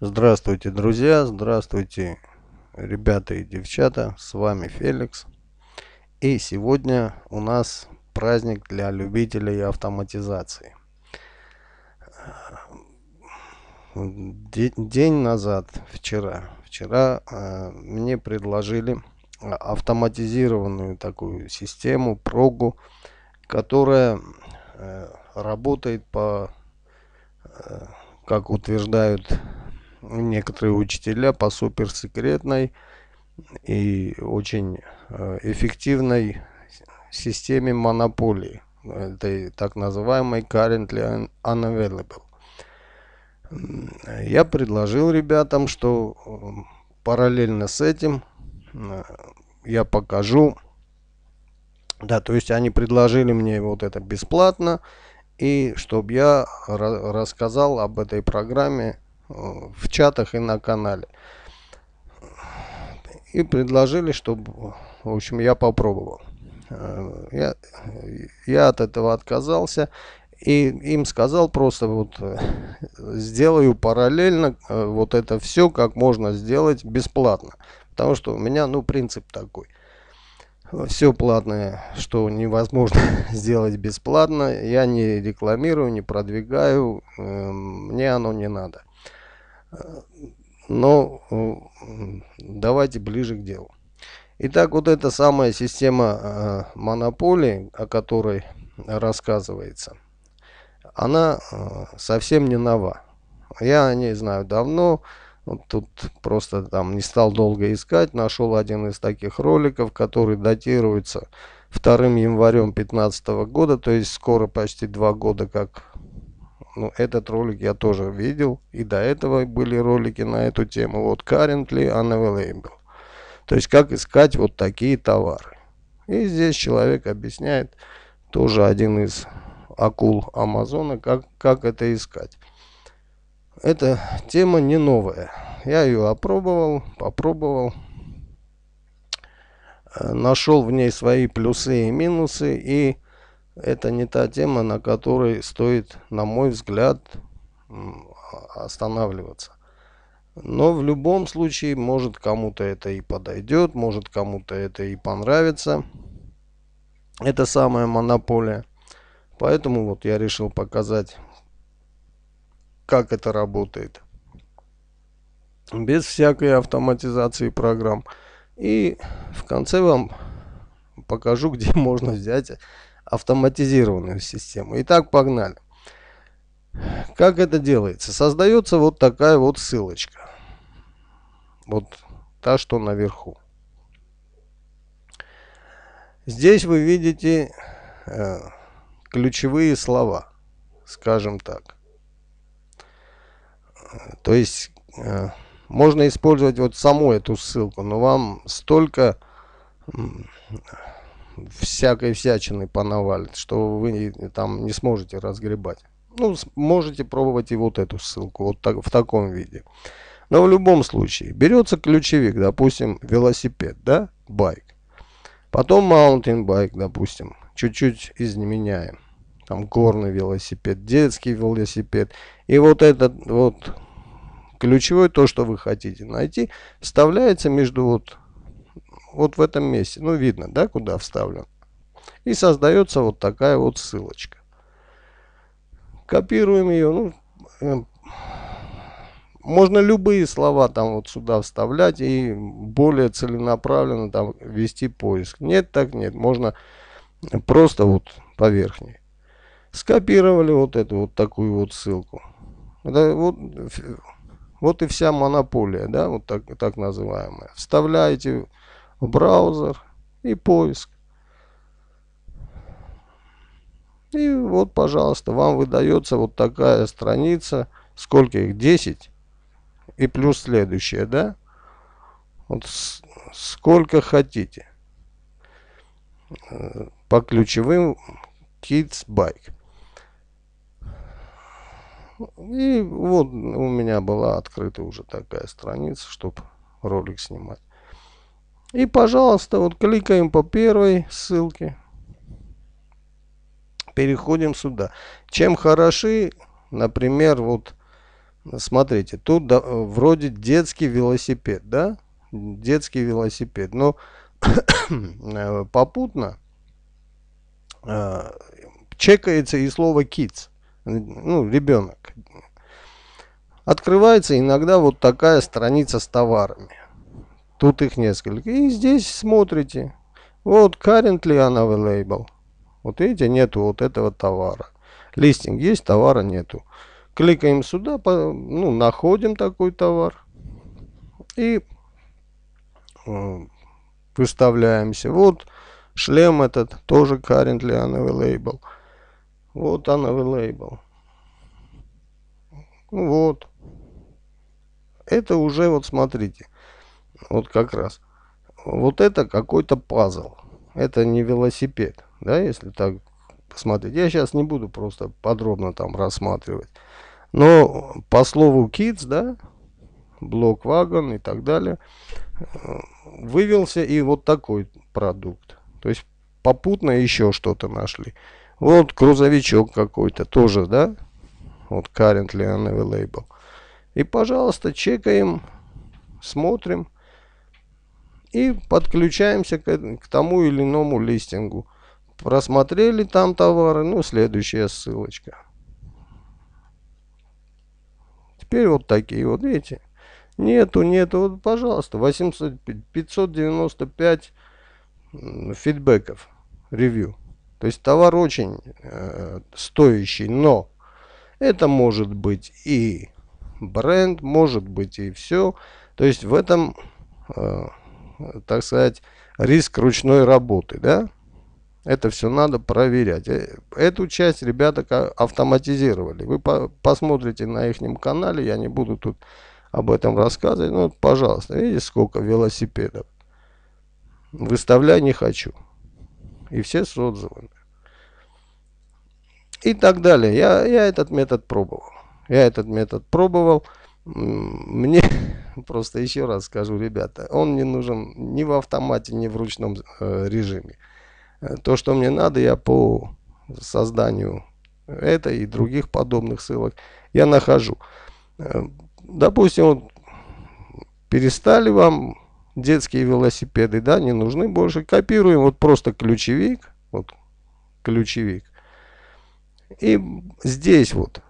Здравствуйте, друзья! Здравствуйте, ребята и девчата! С вами Феликс. И сегодня у нас праздник для любителей автоматизации. День назад, вчера, вчера э, мне предложили автоматизированную такую систему, прогу, которая э, работает по, э, как утверждают некоторые учителя по суперсекретной и очень э, эффективной системе монополии, этой так называемой currently unavailable. Я предложил ребятам, что эм, параллельно с этим э, я покажу, да, то есть они предложили мне вот это бесплатно, и чтобы я рассказал об этой программе Э, в чатах и на канале. И предложили, чтобы, в общем, я попробовал. Э, я, я от этого отказался и им сказал просто вот э, сделаю параллельно вот это все как можно сделать бесплатно потому что у меня ну принцип такой все платное что невозможно сделать бесплатно я не рекламирую не продвигаю мне оно не надо но ну, давайте ближе к делу. Итак, вот эта самая система э, монополии, о которой рассказывается, она э, совсем не нова. Я о ней знаю давно. Вот тут просто там не стал долго искать. Нашел один из таких роликов, который датируется 2 январем 2015 года. То есть скоро почти два года, как ну, этот ролик я тоже видел. И до этого были ролики на эту тему. Вот currently unavailable. То есть, как искать вот такие товары. И здесь человек объясняет, тоже один из акул Амазона, как, как это искать. Эта тема не новая. Я ее опробовал, попробовал. Э, Нашел в ней свои плюсы и минусы. И это не та тема, на которой стоит, на мой взгляд, останавливаться. Но в любом случае, может кому-то это и подойдет, может кому-то это и понравится. Это самая монополия. Поэтому вот я решил показать, как это работает. Без всякой автоматизации программ. И в конце вам покажу, где можно взять автоматизированную систему. Итак, погнали. Как это делается? Создается вот такая вот ссылочка. Вот та, что наверху. Здесь вы видите э, ключевые слова, скажем так. То есть э, можно использовать вот саму эту ссылку, но вам столько всякой всячины понавалит, что вы там не сможете разгребать. Ну, можете пробовать и вот эту ссылку, вот так, в таком виде. Но в любом случае, берется ключевик, допустим, велосипед, да, байк. Потом mountain bike, допустим, чуть-чуть изменяем. Там горный велосипед, детский велосипед. И вот этот вот ключевой, то, что вы хотите найти, вставляется между вот вот в этом месте, ну видно, да, куда вставлен. И создается вот такая вот ссылочка. Копируем ее, ну, эм, можно любые слова там вот сюда вставлять и более целенаправленно там вести поиск. Нет, так нет, можно просто вот поверхней Скопировали вот эту вот такую вот ссылку. Это вот, вот и вся монополия, да, вот так, так называемая. Вставляете в браузер и поиск. И вот, пожалуйста, вам выдается вот такая страница. Сколько их? 10. И плюс следующая, да? Вот сколько хотите. По ключевым Kids Bike. И вот у меня была открыта уже такая страница, чтобы ролик снимать. И, пожалуйста, вот кликаем по первой ссылке. Переходим сюда. Чем хороши, например, вот смотрите, тут да, вроде детский велосипед, да? Детский велосипед. Но попутно э, чекается и слово kids, ну, ребенок. Открывается иногда вот такая страница с товарами. Тут их несколько. И здесь смотрите. Вот currently unavailable label. Вот видите, нету вот этого товара. Листинг есть, товара нету. Кликаем сюда, по, ну, находим такой товар. И э, выставляемся. Вот шлем этот, тоже currently unavailable. Вот unavailable. Вот. Это уже, вот смотрите. Вот как раз. Вот это какой-то пазл. Это не велосипед, да, если так посмотреть. Я сейчас не буду просто подробно там рассматривать. Но по слову kids, да, блок вагон и так далее, э, вывелся и вот такой продукт. То есть попутно еще что-то нашли. Вот грузовичок какой-то тоже, да? Вот currently unavailable. И, пожалуйста, чекаем, смотрим и подключаемся к, э, к тому или иному листингу. Просмотрели там товары, ну следующая ссылочка. Теперь вот такие вот, видите. Нету, нету, вот, пожалуйста, 800, 595 фидбэков, ревью. То есть товар очень э, стоящий, но это может быть и бренд, может быть и все. То есть в этом э, так сказать, риск ручной работы, да? Это все надо проверять. Э, эту часть ребята автоматизировали. Вы посмотрите на их канале, я не буду тут об этом рассказывать. Ну, пожалуйста, видите, сколько велосипедов. Выставляй не хочу. И все с отзывами. И так далее. Я, я этот метод пробовал. Я этот метод пробовал. Мне Просто еще раз скажу, ребята, он не нужен ни в автомате, ни в ручном э, режиме. Э, то, что мне надо, я по созданию этой и других подобных ссылок я нахожу. Э, допустим, вот перестали вам детские велосипеды, да, не нужны больше. Копируем вот просто ключевик, вот ключевик. И здесь вот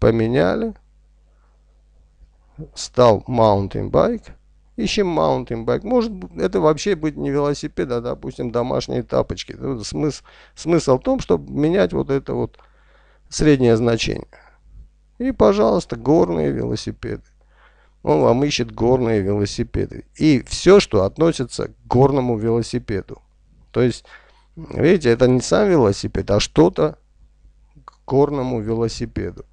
поменяли, стал mountain bike. Ищем mountain bike. Может это вообще быть не велосипед, а допустим домашние тапочки. Ну, смысл, смысл в том, чтобы менять вот это вот среднее значение. И пожалуйста горные велосипеды. Он вам ищет горные велосипеды. И все, что относится к горному велосипеду. То есть, видите, это не сам велосипед, а что-то к горному велосипеду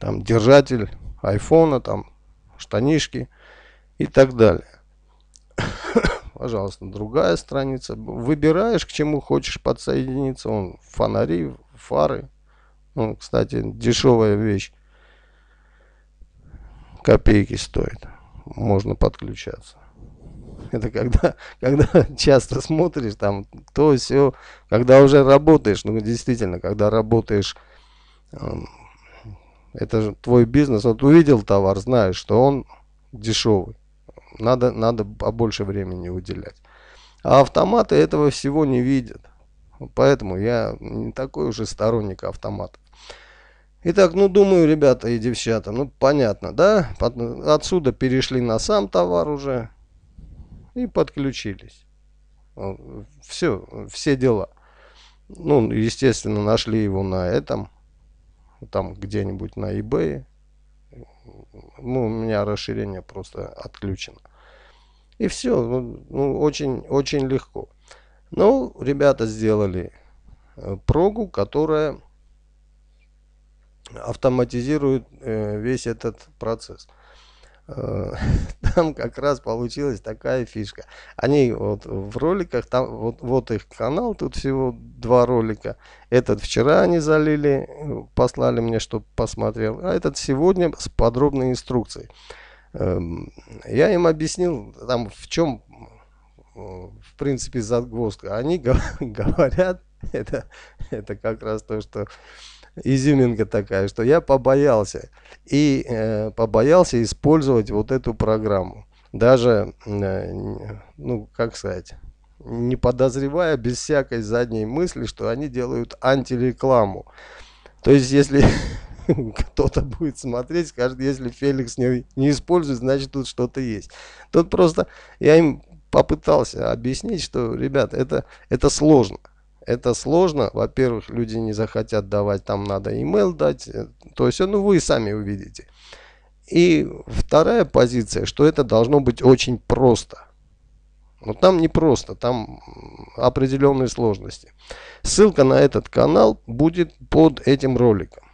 там держатель айфона, там штанишки и так далее. Пожалуйста, другая страница. Выбираешь, к чему хочешь подсоединиться. Он фонари, фары. Ну, кстати, дешевая вещь. Копейки стоит. Можно подключаться. Это когда, когда часто смотришь там то все, когда уже работаешь, ну действительно, когда работаешь эм, это же твой бизнес. Вот увидел товар, знаешь, что он дешевый. Надо, надо больше времени уделять. А автоматы этого всего не видят. Поэтому я не такой уже сторонник автоматов. Итак, ну думаю, ребята и девчата, ну понятно, да? Отсюда перешли на сам товар уже и подключились. Э, все, все дела. Ну, естественно, нашли его на этом там где-нибудь на eBay. Ну, у меня расширение просто отключено. И все, ну, ну, очень, очень легко. Ну, ребята сделали э, прогу, которая автоматизирует э, весь этот процесс. Э, там как раз получилась такая фишка. Они вот в роликах, там вот, вот их канал, тут всего два ролика. Этот вчера они залили, послали мне, чтобы посмотрел. А этот сегодня с подробной инструкцией. Эм, я им объяснил, там в чем, в принципе, загвоздка. Они говорят, это, это как раз то, что изюминка такая, что я побоялся. И э, побоялся использовать вот эту программу. Даже, э, ну, как сказать, не подозревая, без всякой задней мысли, что они делают антирекламу. То есть, если кто-то будет смотреть, скажет, если Феликс не, не использует, значит тут что-то есть. Тут просто я им попытался объяснить, что, ребят, это, это сложно. Это сложно. Во-первых, люди не захотят давать, там надо email дать. Э, то есть, э, ну, вы сами увидите. И вторая позиция, что это должно быть очень просто. Но ну, там не просто, там определенные сложности. Ссылка на этот канал будет под этим роликом.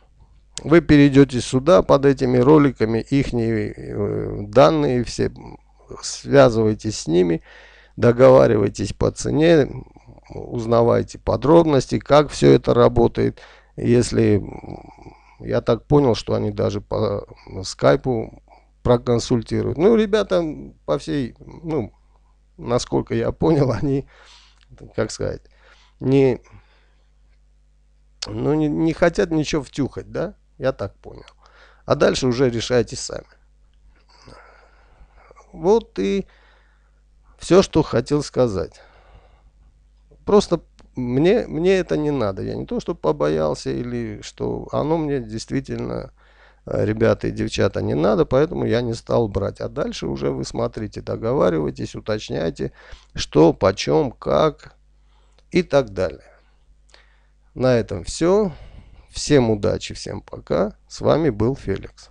Вы перейдете сюда под этими роликами, их э, данные все, связывайтесь с ними, договаривайтесь по цене, узнавайте подробности, как все это работает. Если я так понял, что они даже по скайпу проконсультируют. Ну, ребята, по всей, ну, насколько я понял, они, как сказать, не, ну, не, не хотят ничего втюхать, да? Я так понял. А дальше уже решайте сами. Вот и все, что хотел сказать. Просто мне, мне это не надо. Я не то, что побоялся или что. Оно мне действительно, э, ребята и девчата, не надо, поэтому я не стал брать. А дальше уже вы смотрите, договаривайтесь, уточняйте, что, почем, как и так далее. На этом все. Всем удачи, всем пока. С вами был Феликс.